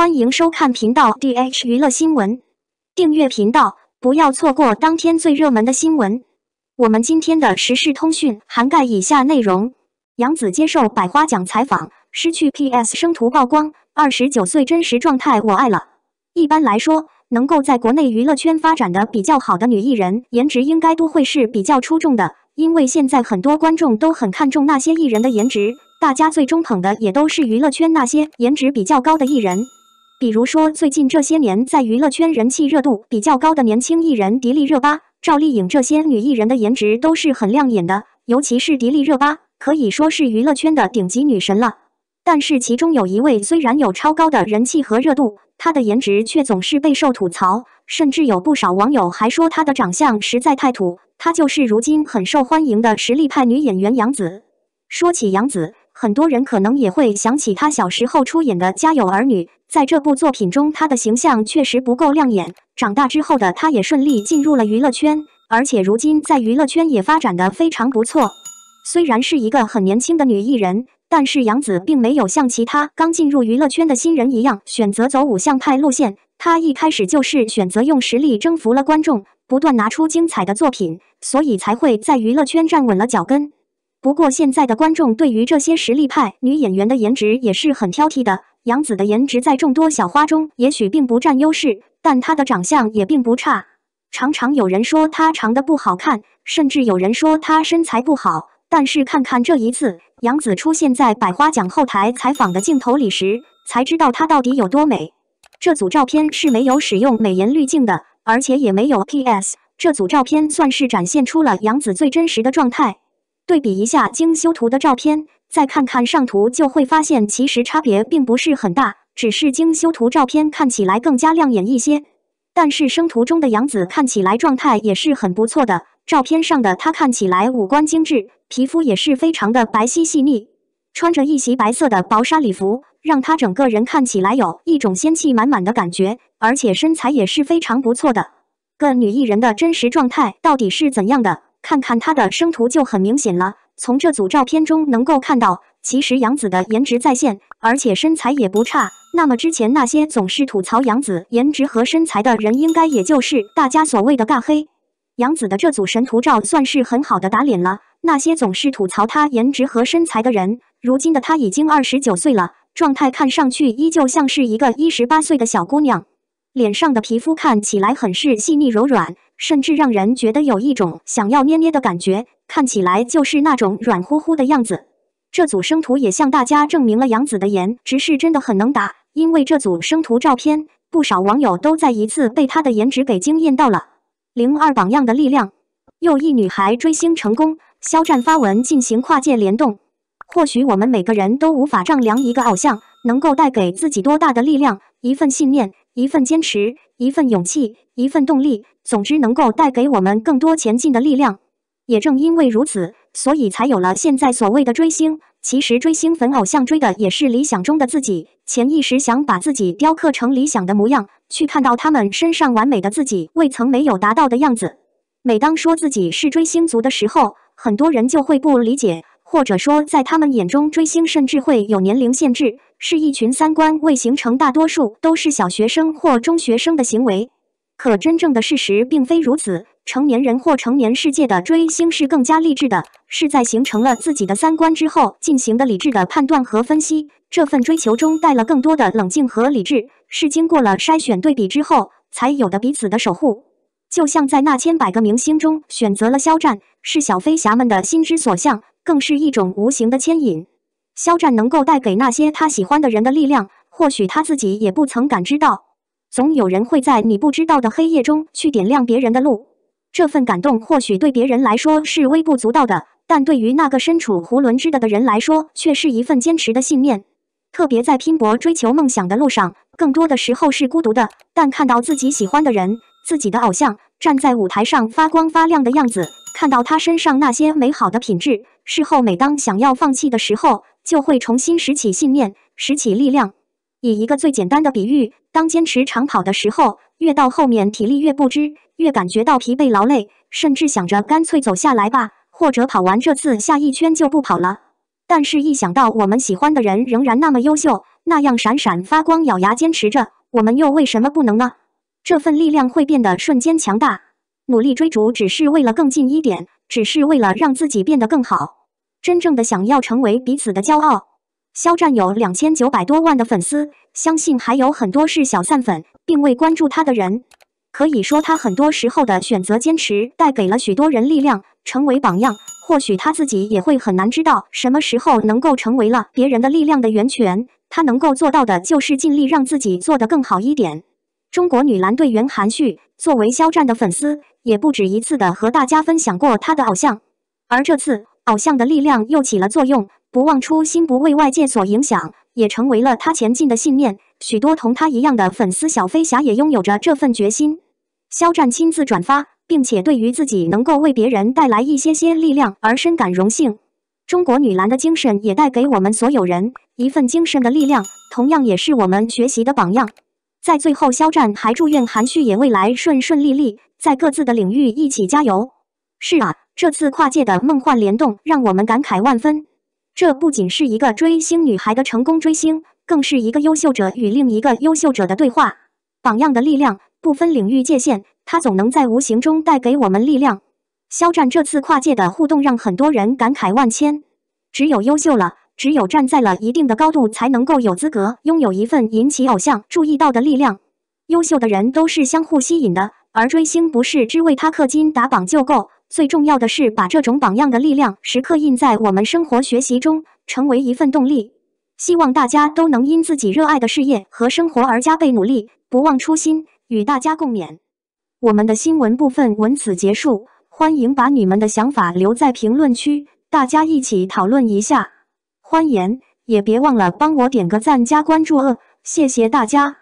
欢迎收看频道 D H 娱乐新闻，订阅频道，不要错过当天最热门的新闻。我们今天的时事通讯涵盖以下内容：杨紫接受百花奖采访，失去 P S 生图曝光，二十九岁真实状态我爱了。一般来说，能够在国内娱乐圈发展的比较好的女艺人，颜值应该都会是比较出众的，因为现在很多观众都很看重那些艺人的颜值，大家最终捧的也都是娱乐圈那些颜值比较高的艺人。比如说，最近这些年在娱乐圈人气热度比较高的年轻艺人迪丽热巴、赵丽颖这些女艺人的颜值都是很亮眼的，尤其是迪丽热巴可以说是娱乐圈的顶级女神了。但是其中有一位虽然有超高的人气和热度，她的颜值却总是备受吐槽，甚至有不少网友还说她的长相实在太土。她就是如今很受欢迎的实力派女演员杨紫。说起杨紫，很多人可能也会想起他小时候出演的《家有儿女》，在这部作品中，他的形象确实不够亮眼。长大之后的他，也顺利进入了娱乐圈，而且如今在娱乐圈也发展的非常不错。虽然是一个很年轻的女艺人，但是杨紫并没有像其他刚进入娱乐圈的新人一样选择走偶像派路线，她一开始就是选择用实力征服了观众，不断拿出精彩的作品，所以才会在娱乐圈站稳了脚跟。不过，现在的观众对于这些实力派女演员的颜值也是很挑剔的。杨紫的颜值在众多小花中也许并不占优势，但她的长相也并不差。常常有人说她长得不好看，甚至有人说她身材不好。但是看看这一次杨紫出现在百花奖后台采访的镜头里时，才知道她到底有多美。这组照片是没有使用美颜滤镜的，而且也没有 PS。这组照片算是展现出了杨紫最真实的状态。对比一下精修图的照片，再看看上图，就会发现其实差别并不是很大，只是精修图照片看起来更加亮眼一些。但是生图中的杨紫看起来状态也是很不错的，照片上的她看起来五官精致，皮肤也是非常的白皙细腻，穿着一袭白色的薄纱礼服，让她整个人看起来有一种仙气满满的感觉，而且身材也是非常不错的。个女艺人的真实状态到底是怎样的？看看她的生图就很明显了，从这组照片中能够看到，其实杨子的颜值在线，而且身材也不差。那么之前那些总是吐槽杨子颜值和身材的人，应该也就是大家所谓的“尬黑”。杨子的这组神图照算是很好的打脸了。那些总是吐槽她颜值和身材的人，如今的她已经二十九岁了，状态看上去依旧像是一个一十八岁的小姑娘。脸上的皮肤看起来很是细腻柔软，甚至让人觉得有一种想要捏捏的感觉，看起来就是那种软乎乎的样子。这组生图也向大家证明了杨紫的颜值是真的很能打，因为这组生图照片，不少网友都在一次被她的颜值给惊艳到了。零二榜样的力量，又一女孩追星成功，肖战发文进行跨界联动。或许我们每个人都无法丈量一个偶像能够带给自己多大的力量，一份信念。一份坚持，一份勇气，一份动力，总之能够带给我们更多前进的力量。也正因为如此，所以才有了现在所谓的追星。其实追星粉偶像追的也是理想中的自己，潜意识想把自己雕刻成理想的模样，去看到他们身上完美的自己未曾没有达到的样子。每当说自己是追星族的时候，很多人就会不理解。或者说，在他们眼中，追星甚至会有年龄限制，是一群三观未形成、大多数都是小学生或中学生的行为。可真正的事实并非如此，成年人或成年世界的追星是更加励志的，是在形成了自己的三观之后进行的理智的判断和分析。这份追求中带了更多的冷静和理智，是经过了筛选对比之后才有的彼此的守护。就像在那千百个明星中，选择了肖战，是小飞侠们的心之所向。更是一种无形的牵引。肖战能够带给那些他喜欢的人的力量，或许他自己也不曾感知到。总有人会在你不知道的黑夜中去点亮别人的路。这份感动或许对别人来说是微不足道的，但对于那个身处囫囵之的的人来说，却是一份坚持的信念。特别在拼搏追求梦想的路上，更多的时候是孤独的。但看到自己喜欢的人，自己的偶像站在舞台上发光发亮的样子，看到他身上那些美好的品质。事后，每当想要放弃的时候，就会重新拾起信念，拾起力量。以一个最简单的比喻，当坚持长跑的时候，越到后面体力越不支，越感觉到疲惫劳累，甚至想着干脆走下来吧，或者跑完这次，下一圈就不跑了。但是，一想到我们喜欢的人仍然那么优秀，那样闪闪发光，咬牙坚持着，我们又为什么不能呢？这份力量会变得瞬间强大。努力追逐，只是为了更近一点，只是为了让自己变得更好。真正的想要成为彼此的骄傲。肖战有两千九百多万的粉丝，相信还有很多是小散粉，并未关注他的人。可以说，他很多时候的选择坚持，带给了许多人力量，成为榜样。或许他自己也会很难知道什么时候能够成为了别人的力量的源泉。他能够做到的就是尽力让自己做得更好一点。中国女篮队员韩旭作为肖战的粉丝，也不止一次的和大家分享过他的偶像，而这次。偶像的力量又起了作用，不忘初心，不为外界所影响，也成为了他前进的信念。许多同他一样的粉丝小飞侠也拥有着这份决心。肖战亲自转发，并且对于自己能够为别人带来一些些力量而深感荣幸。中国女篮的精神也带给我们所有人一份精神的力量，同样也是我们学习的榜样。在最后，肖战还祝愿韩旭也未来顺顺利利，在各自的领域一起加油。是啊。这次跨界的梦幻联动让我们感慨万分。这不仅是一个追星女孩的成功追星，更是一个优秀者与另一个优秀者的对话。榜样的力量不分领域界限，它总能在无形中带给我们力量。肖战这次跨界的互动让很多人感慨万千。只有优秀了，只有站在了一定的高度，才能够有资格拥有一份引起偶像注意到的力量。优秀的人都是相互吸引的，而追星不是只为他氪金打榜就够。最重要的是，把这种榜样的力量时刻印在我们生活学习中，成为一份动力。希望大家都能因自己热爱的事业和生活而加倍努力，不忘初心，与大家共勉。我们的新闻部分文此结束，欢迎把你们的想法留在评论区，大家一起讨论一下。欢迎，也别忘了帮我点个赞加关注哦，谢谢大家。